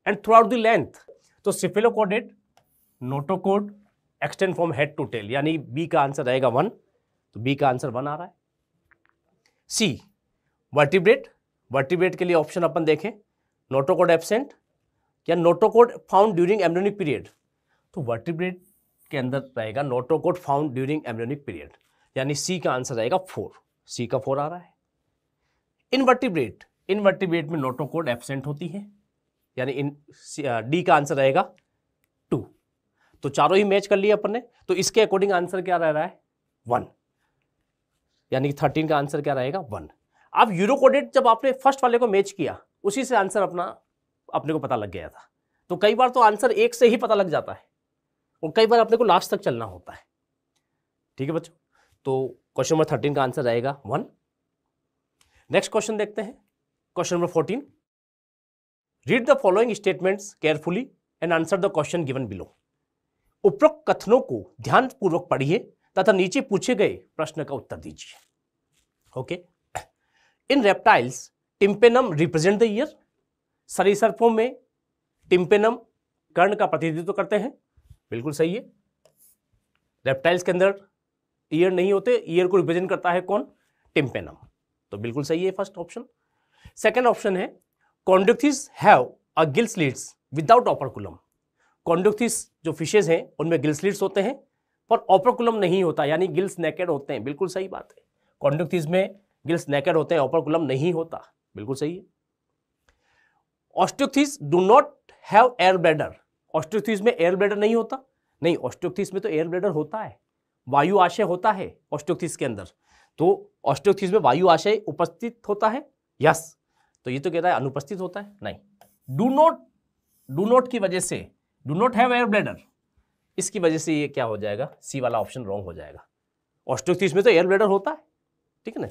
[SPEAKER 1] and throughout the length तो cephalochordate notochord extend from head to tail यानी बी का आंसर रहेगा वन तो B का answer one आ रहा है सी वर्टिब्रेट वर्टिब्रेट के लिए ऑप्शन अपन देखें नोटोकोड एबसेंट या notochord found during embryonic period तो वर्टिब्रेट के अंदर रहेगा notochord found during embryonic period यानी सी का आंसर आएगा फोर सी का फोर आ रहा है इनवर्टिब्रेट इनवर्टिब्रेट में नोटोकोड एबसेंट होती है यानी इन डी का आंसर आएगा टू तो चारों ही मैच कर लिए अपन ने तो इसके अकॉर्डिंग आंसर क्या रह रहा है वन यानी कि थर्टीन का आंसर क्या रहेगा वन अब यूरोकोडेट जब आपने फर्स्ट वाले को मैच किया उसी से आंसर अपना अपने को पता लग गया था तो कई बार तो आंसर एक से ही पता लग जाता है और कई बार अपने को लास्ट तक चलना होता है ठीक है बच्चों तो क्वेश्चन नंबर थर्टीन का आंसर रहेगा वन नेक्स्ट क्वेश्चन देखते हैं question number fourteen read the following statements carefully and answer the question given below उपरोक्त कथनों को ध्यानपूर्वक पढ़िए तथा नीचे पूछे गए प्रश्न का उत्तर दीजिए okay in reptiles tympanum represent the ear सरीसर्पों में टिम्पेनम कर्ण का प्रतिनिधित्व करते हैं बिल्कुल सही है रेप्टाइल्स के अंदर ईयर नहीं होते ईयर को रिप्रेजेंट करता है कौन टिम्पेनम तो बिल्कुल सही है फर्स्ट ऑप्शन सेकेंड ऑप्शन है कॉन्ड्रोथिस हैव अ गिल्स लीड्स विदाउट ऑपरकुलम कॉन्ड्रोथिस जो फिशेज हैं उनमें गिल्स लीड्स होते हैं पर ऑपरकुलम नहीं होता यानी गिल्स नेकेड होते हैं बिल्कुल सही बात है कॉन्ड्रोथिस में गिल्स नेकेड होते हैं ऑपरकुलम नहीं होता बिल्कुल सही है Osteichthyes do not have air bladder Osteichthyes में एयर ब्लैडर नहीं होता नहीं ऑस्टियोथिस में तो एयर ब्लैडर होता है वायु आशय होता है ऑस्टोक्थिस के अंदर तो ऑस्टोक्थिस में वायु आशय उपस्थित होता है यस तो ये तो कहता है अनुपस्थित होता है नहीं डू नॉट डू नॉट की वजह से do not have air bladder इसकी वजह से ये क्या हो जाएगा सी वाला ऑप्शन रॉन्ग हो जाएगा ऑस्टोक्थिस में तो एयर ब्लेडर होता है ठीक है ना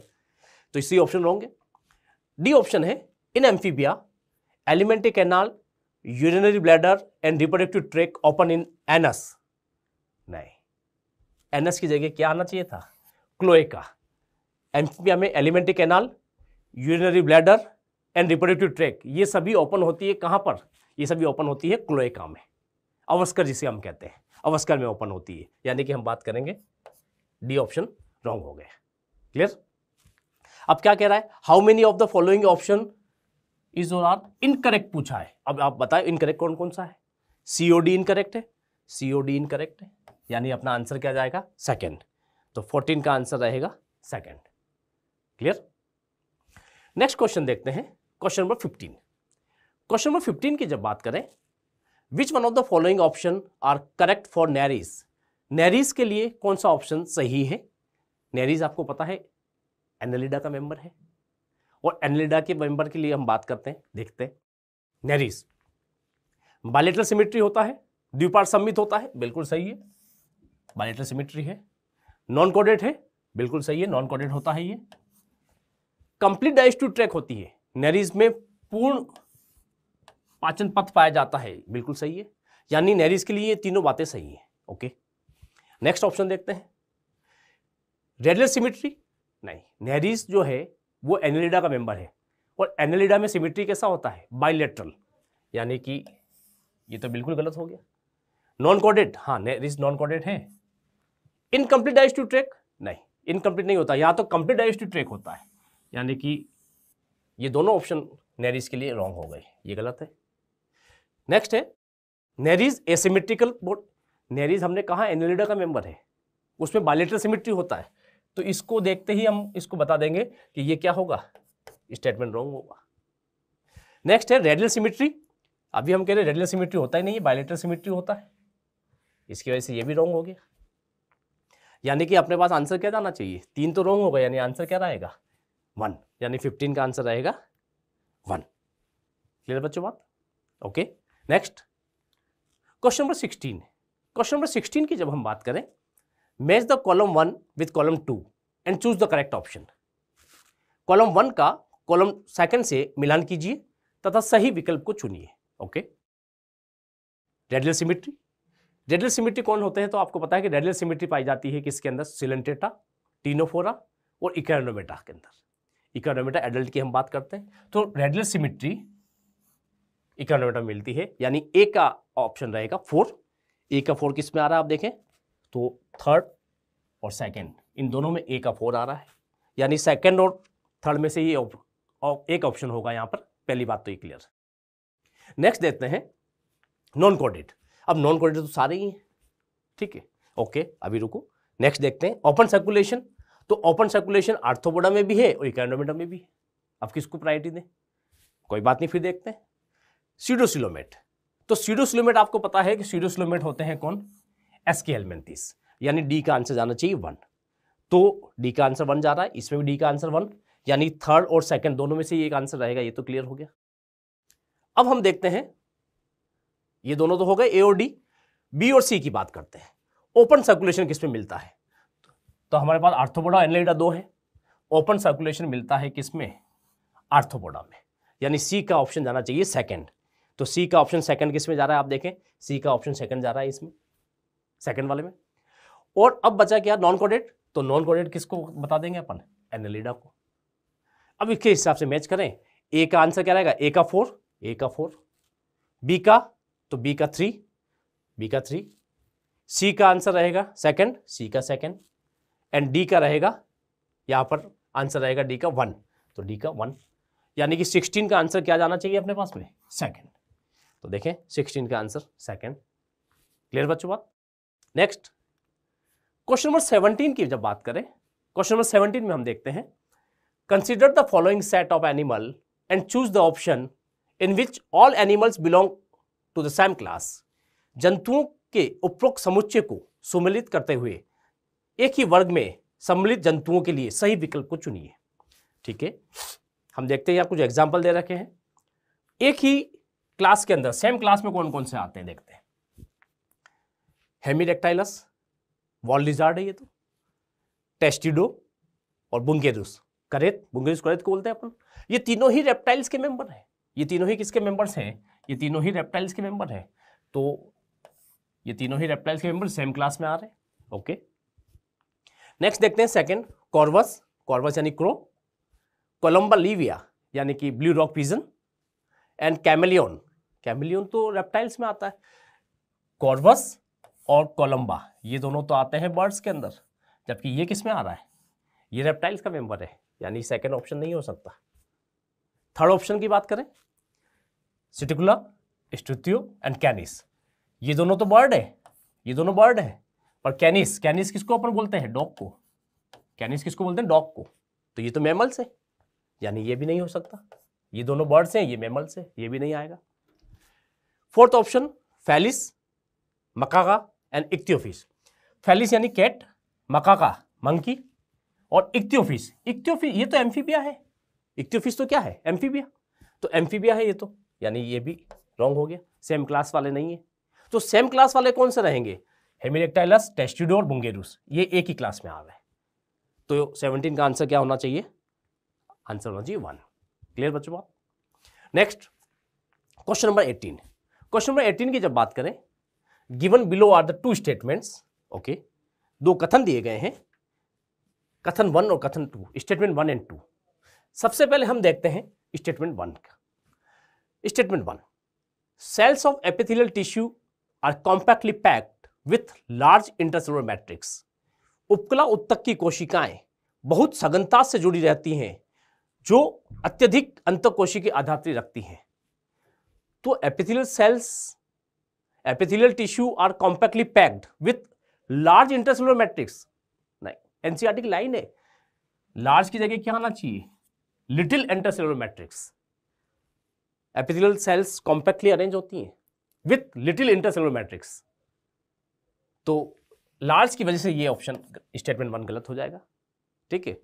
[SPEAKER 1] तो इसी ऑप्शन रॉन्ग है डी ऑप्शन है in Amphibia alimentary canal urinary bladder and reproductive tract open in anus नहीं एन की जगह क्या आना चाहिए था क्लोएका एम्फिया में alimentary canal urinary bladder and reproductive tract ये सभी ओपन होती है कहाँ पर ये सभी ओपन होती है क्लोएका में अवस्कर जिसे हम कहते हैं अवस्कर में ओपन होती है यानी कि हम बात करेंगे डी ऑप्शन रॉन्ग हो गए क्लियर अब क्या कह रहा है how many of the following option is और आर इनकरेक्ट पूछा है अब आप बताएं इनकरेक्ट कौन कौन सा है सीओडी इनकरेक्ट है सीओडी इनकरेक्ट है यानी अपना आंसर क्या जाएगा सेकेंड तो फोर्टीन का आंसर रहेगा सेकेंड क्लियर नेक्स्ट क्वेश्चन देखते हैं question number fifteen question number fifteen की जब बात करें which one of the following option are correct for Nereis Nereis के लिए कौन सा ऑप्शन सही है नैरिस आपको पता है एनलिडा का मेंबर है और एनलिडा के मेंबर के लिए हम बात करते हैं देखते हैं नैरिस बायोलेटरल सिमेट्री होता है द्विपार सम्मित होता है बिल्कुल सही है बायोलेटरल सिमेट्री है नॉन कॉर्डेट है बिल्कुल सही है नॉन कॉर्डेट होता है ये कंप्लीट डाइस्टू ट्रैक होती है नेरिज में पूर्ण पाचन पथ पाया जाता है बिल्कुल सही है यानी नेरिज के लिए तीनों बातें सही हैं ओके नेक्स्ट ऑप्शन देखते हैं रेडलेस सिमेट्री नहीं नेरिस जो है वो एनालिडा का मेंबर है और एनालिडा में सिमेट्री कैसा होता है बाइलेट्रल यानी कि ये तो बिल्कुल गलत हो गया नॉन कॉडेट हाँ नेरिस नॉन कॉर्डेट है इनकम्प्लीट डाइजेस्टिव ट्रेक नहीं इनकम्प्लीट नहीं होता या तो कंप्लीट डाइजेस्टिव ट्रेक होता है यानी कि ये दोनों ऑप्शन नेरिज के लिए रॉन्ग हो गए ये गलत है नेक्स्ट है नेरिज एसिमेट्रिकल बोर्ड नेरिज हमने कहा एनोलिडा का मेंबर है उसमें बायोलेटर सिमेट्री होता है तो इसको देखते ही हम इसको बता देंगे कि ये क्या होगा स्टेटमेंट रॉन्ग होगा नेक्स्ट है रेडियल सिमेट्री अभी हम कह रहे हैं रेडियल सिमेट्री होता ही नहीं है बायोलेटर सिमेट्री होता है इसकी वजह से ये भी रॉन्ग हो गया यानी कि अपने पास आंसर क्या जाना चाहिए तीन तो रॉन्ग होगा यानी आंसर क्या रहेगा वन यानी फिफ्टीन का आंसर रहेगा वन क्लियर बच्चों बात okay next question number sixteen question number sixteen की जब हम बात करें match the column one with column two and choose the correct option column one का कॉलम सेकंड से मिलान कीजिए तथा सही विकल्प को चुनिए ओके रेडियल सिमिट्री डेडल सिमेट्री कौन होते हैं तो आपको पता है कि डेडल सिमेट्री पाई जाती है किसके अंदर सिलेंटेटा टीनोफोरा और इकोनोमेटा के अंदर इकोनोमेटा एडल्ट की हम बात करते हैं तो रेडल सिमिट्री इकोनोमेटा मिलती है यानी ए का ऑप्शन रहेगा फोर ए का फोर किस में आ रहा है आप देखें तो थर्ड और सेकेंड इन दोनों में ए का फोर आ रहा है यानी सेकेंड और थर्ड में से ही एक ऑप्शन होगा यहाँ पर पहली बात तो ये क्लियर नेक्स्ट देखते हैं नॉन कोडेड अब नॉन कोरिलेटेड तो सारे ही हैं ठीक है ओके अभी रुको नेक्स्ट देखते हैं ओपन सर्कुलेशन तो ओपन सर्कुलेशन आर्थोपोडा में भी है और इकैंडोमेटा में भी अब किसको प्रायोरिटी दें कोई बात नहीं फिर देखते हैं सीडोसिलोमेट तो सीडोसिलोमेट आपको पता है कि सीडोसिलोमेट होते हैं कौन एलमेंटिस यानी डी का आंसर जाना चाहिए वन तो डी का आंसर वन जा रहा है इसमें भी डी का आंसर वन यानी थर्ड और सेकंड दोनों में से एक आंसर रहेगा ये तो क्लियर हो गया अब हम देखते हैं ये दोनों तो हो गए ए और डी बी और सी की बात करते हैं ओपन सर्कुलेशन किस में मिलता है तो हमारे पास आर्थोपोडा एनलेडा दो है ओपन सर्कुलेशन मिलता है किस में आर्थोपोडा में यानी सी का ऑप्शन जाना चाहिए सेकेंड तो सी का ऑप्शन सेकेंड किस में जा रहा है आप देखें सी का ऑप्शन सेकेंड जा रहा है इसमें सेकेंड वाले में और अब बचा क्या नॉन कॉडेट तो नॉन कॉडेट किसको बता देंगे अपन एनलेडा को अब इसके हिसाब से मैच करें ए का आंसर क्या रहेगा ए का फोर ए का फोर बी का तो बी का थ्री बी का थ्री सी का आंसर रहेगा सेकंड सी का सेकंड एंड डी का रहेगा यहाँ पर आंसर रहेगा डी का वन तो डी का वन यानी कि सिक्सटीन का आंसर क्या जाना चाहिए अपने पास में सेकंड तो देखें सिक्सटीन का आंसर सेकंड क्लियर बच्चों बात नेक्स्ट क्वेश्चन नंबर सेवनटीन की जब बात करें क्वेश्चन नंबर सेवनटीन में हम देखते हैं consider the following set of animal and choose the option in which all animals belong to the same class जंतुओं के उपरोक्त समुच्चय को सुमिलित करते हुए एक ही वर्ग में सम्मिलित जंतुओं के लिए सही विकल्प को चुनिए ठीक है हम देखते हैं यहाँ कुछ एग्जाम्पल दे रखे हैं एक ही क्लास के अंदर सेम क्लास में कौन कौन से आते हैं देखते हैं हेमीडेक्टाइलस वॉल लिजार्ड है ये तो टेस्टिडो और बुंगेरुस करेत बुंगेरुस करेत को बोलते हैं अपन ये तीनों ही रेप्टाइल्स के मेंबर हैं ये तीनों ही किसके मेंबर्स हैं ये तीनों ही रेप्टाइल्स के मेंबर हैं तो ये तीनों ही रेप्टाइल्स के मेंबर सेम क्लास में आ रहे हैं ओके नेक्स्ट देखते हैं सेकंड कॉर्वस कॉर्वस यानी क्रो कोलम्बा लीविया यानी कि blue rock pigeon and chameleon chameleon तो रेप्टाइल्स में आता है कॉर्वस और कोलम्बा ये दोनों तो आते हैं बर्ड्स के अंदर जबकि ये किस में आ रहा है ये रेप्टाइल्स का मेंबर है यानी सेकेंड ऑप्शन नहीं हो सकता थर्ड ऑप्शन की बात करें सिटिकुला स्टुतियो एंड कैनिस ये दोनों तो बर्ड है ये दोनों बर्ड है पर कैनिस कैनिस किसको अपन बोलते हैं डॉग को कैनिस किसको बोलते हैं डॉग को तो ये तो मेमल्स है यानी ये भी नहीं हो सकता ये दोनों बर्ड्स हैं ये मेमल्स है ये भी नहीं आएगा fourth option Felis Macaca and Ichthyophis Felis यानी कैट मकाका मंकी और इक्तियोफिस इक्तियोफिस ये तो एम्फीबिया है इक्तियोफिस तो क्या है एम्फीबिया तो एम्फीबिया है ये तो यानी ये भी रॉन्ग हो गया सेम क्लास वाले नहीं है तो सेम क्लास वाले कौन से रहेंगे हेमिरेक्टाइलस टेस्टिडो और बुंगेरूस ये एक ही क्लास में आ गए तो सेवनटीन का आंसर क्या होना चाहिए आंसर होना चाहिए वन क्लियर बच्चों बात next question number eighteen question number eighteen की जब बात करें given below are the two statements okay दो कथन दिए गए हैं कथन वन और कथन two statement one and two सबसे पहले हम देखते हैं स्टेटमेंट वन का statement one cells of epithelial tissue are compactly packed with large intercellular matrix उपकला उत्तक की कोशिकाएं बहुत सघनता से जुड़ी रहती हैं जो अत्यधिक अंतकोशी की आधात्री रखती हैं तो epithelial cells epithelial tissue are compactly packed with large intercellular matrix नहीं एनसीआर की लाइन है लार्ज की जगह क्या आना चाहिए little intercellular matrix epithelial cells compactly arrange होती हैं विथ लिटिल इंटरसेलुलर मैट्रिक्स तो लार्ज की वजह से ये ऑप्शन स्टेटमेंट वन गलत हो जाएगा ठीक है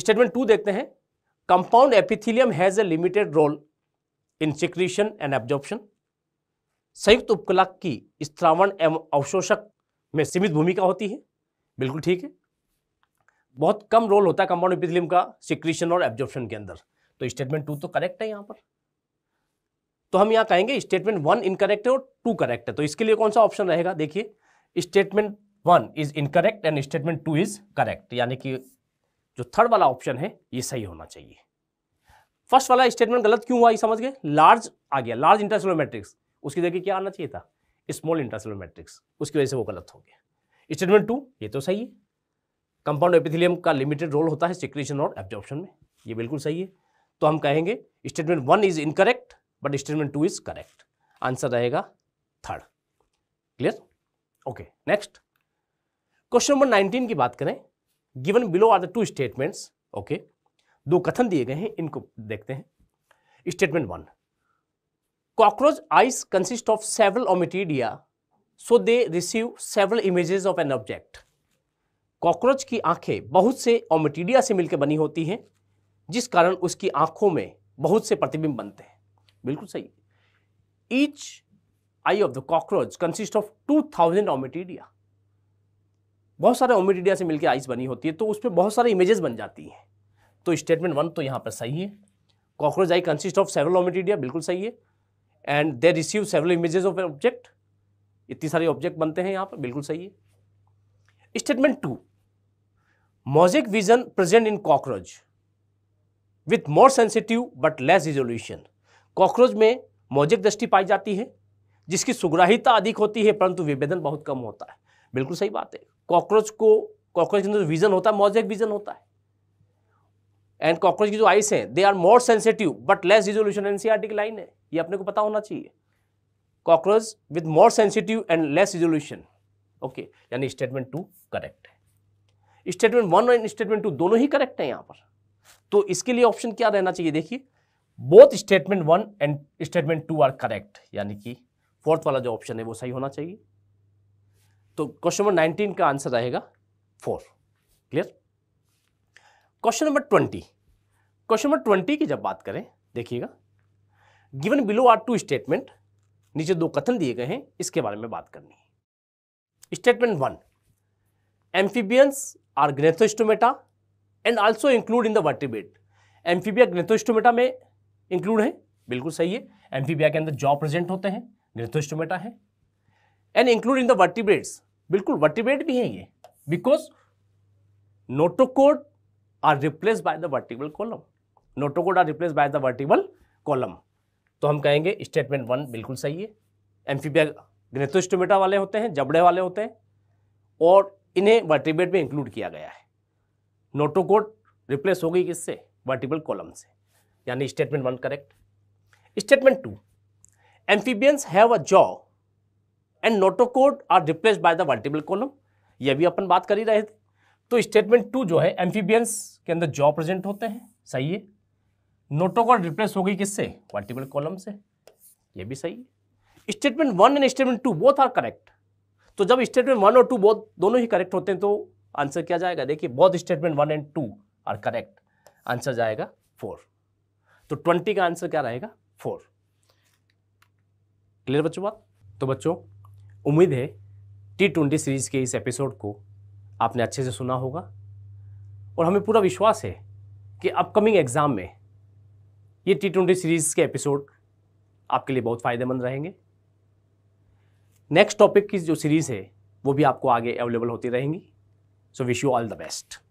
[SPEAKER 1] स्टेटमेंट टू देखते हैं compound epithelium has a limited role in secretion and absorption संयुक्त उपकलाक की स्त्रावण एवं अवशोषक में सीमित भूमिका होती है बिल्कुल ठीक है बहुत कम रोल होता है कंपाउंड एपिथिलियम का सिक्रीशन और एब्जॉर्प्शन के अंदर तो स्टेटमेंट टू तो करेक्ट है यहां पर तो हम यहां कहेंगे स्टेटमेंट वन इनकरेक्ट है और टू करेक्ट है तो इसके लिए कौन सा ऑप्शन रहेगा देखिए statement one is incorrect and statement two is correct यानी कि जो थर्ड वाला ऑप्शन है ये सही होना चाहिए फर्स्ट वाला स्टेटमेंट गलत क्यों हुआ ये समझ गए लार्ज आ गया लार्ज इंटरसेलर मैट्रिक्स उसकी जगह क्या आना चाहिए था स्मॉल इंटरसेलर मैट्रिक्स उसकी वजह से वो गलत हो गया स्टेटमेंट टू ये तो सही है कंपाउंड एपिथिलियम का लिमिटेड रोल होता है सिक्रेशन और एब्जॉर्प्शन में ये बिल्कुल सही है तो हम कहेंगे statement one is incorrect but statement two is correct answer रहेगा third clear okay next question number nineteen की बात करें given below are the two statements okay दो कथन दिए गए हैं इनको देखते हैं statement one cockroach eyes consist of several ommatidia so they receive several images of an object cockroach की आंखें बहुत से ओमिटीडिया से मिलकर बनी होती हैं जिस कारण उसकी आंखों में बहुत से प्रतिबिंब बनते हैं बिल्कुल सही each eye of the cockroach consist of two thousand ommatidia बहुत सारे ओमेटीडिया से मिलकर आइस बनी होती है तो उसमें बहुत सारे इमेजेस बन जाती हैं तो स्टेटमेंट वन तो यहाँ पर सही है cockroach eye consist of several ommatidia बिल्कुल सही है and they receive several images of object इतनी सारे ऑब्जेक्ट बनते हैं यहाँ पर बिल्कुल सही है statement two mosaic vision present in cockroach with more sensitive but less resolution cockroach में मौजिक दृष्टि पाई जाती है जिसकी सुग्राहिता अधिक होती है परंतु विभेदन बहुत कम होता है बिल्कुल सही बात है कॉकरोच को कॉकरोच के अंदर विजन होता है मौजिक विजन होता है एंड कॉकरोच की जो आइस है they are more sensitive but less resolution NCERT की लाइन है ये अपने को पता होना चाहिए cockroach with more sensitive and less resolution okay यानी स्टेटमेंट टू करेक्ट है statement one and statement two दोनों ही करेक्ट है यहाँ पर तो इसके लिए ऑप्शन क्या रहना चाहिए देखिए both statement one and statement two are correct यानी कि फोर्थ वाला जो ऑप्शन है वो सही होना चाहिए तो क्वेश्चन नंबर नाइनटीन का आंसर रहेगा four clear question number twenty question number twenty की जब बात करें देखिएगा given below are two statement नीचे दो कथन दिए गए हैं इसके बारे में बात करनी है statement one amphibians are Gnathostomata and also include in the vertebrate Amphibia Gnathostomata में इंक्लूड है बिल्कुल सही है एम्फीबिया के अंदर जॉ प्रेजेंट होते हैं ग्रेथोस्टोमेटा है and include in the vertebrates बिल्कुल वर्टिब्रेट भी हैं ये because notochord are replace by the vertebral column notochord are replace by the vertebral column तो हम कहेंगे स्टेटमेंट वन बिल्कुल सही है एम्फीबिया ग्रेथोस्टोमेटा वाले होते हैं जबड़े वाले होते हैं और इन्हें वर्टिब्रेट में इंक्लूड किया गया है नोटोकोड रिप्लेस हो गई किससे वर्टिबल कॉलम से यानी statement one correct statement two amphibians have a jaw and notochord are replace by the multiple column यह भी अपन बात कर ही रहे थे तो स्टेटमेंट टू जो है एम्फीबियंस के अंदर जॉ प्रेजेंट होते हैं सही है नोटोकोड रिप्लेस होगी किससे मल्टीपल कॉलम से यह भी सही है statement one and statement two both are correct तो जब स्टेटमेंट वन और टू बोथ दोनों ही करेक्ट होते हैं तो आंसर क्या जाएगा देखिए both statement one and two are correct answer जाएगा फोर तो ट्वेंटी का आंसर क्या रहेगा फोर क्लियर बच्चों बात तो बच्चों उम्मीद है टी ट्वेंटी सीरीज़ के इस एपिसोड को आपने अच्छे से सुना होगा और हमें पूरा विश्वास है कि अपकमिंग एग्ज़ाम में ये टी ट्वेंटी सीरीज़ के एपिसोड आपके लिए बहुत फ़ायदेमंद रहेंगे नेक्स्ट टॉपिक की जो सीरीज़ है वो भी आपको आगे अवेलेबल होती रहेंगी so wish you all the best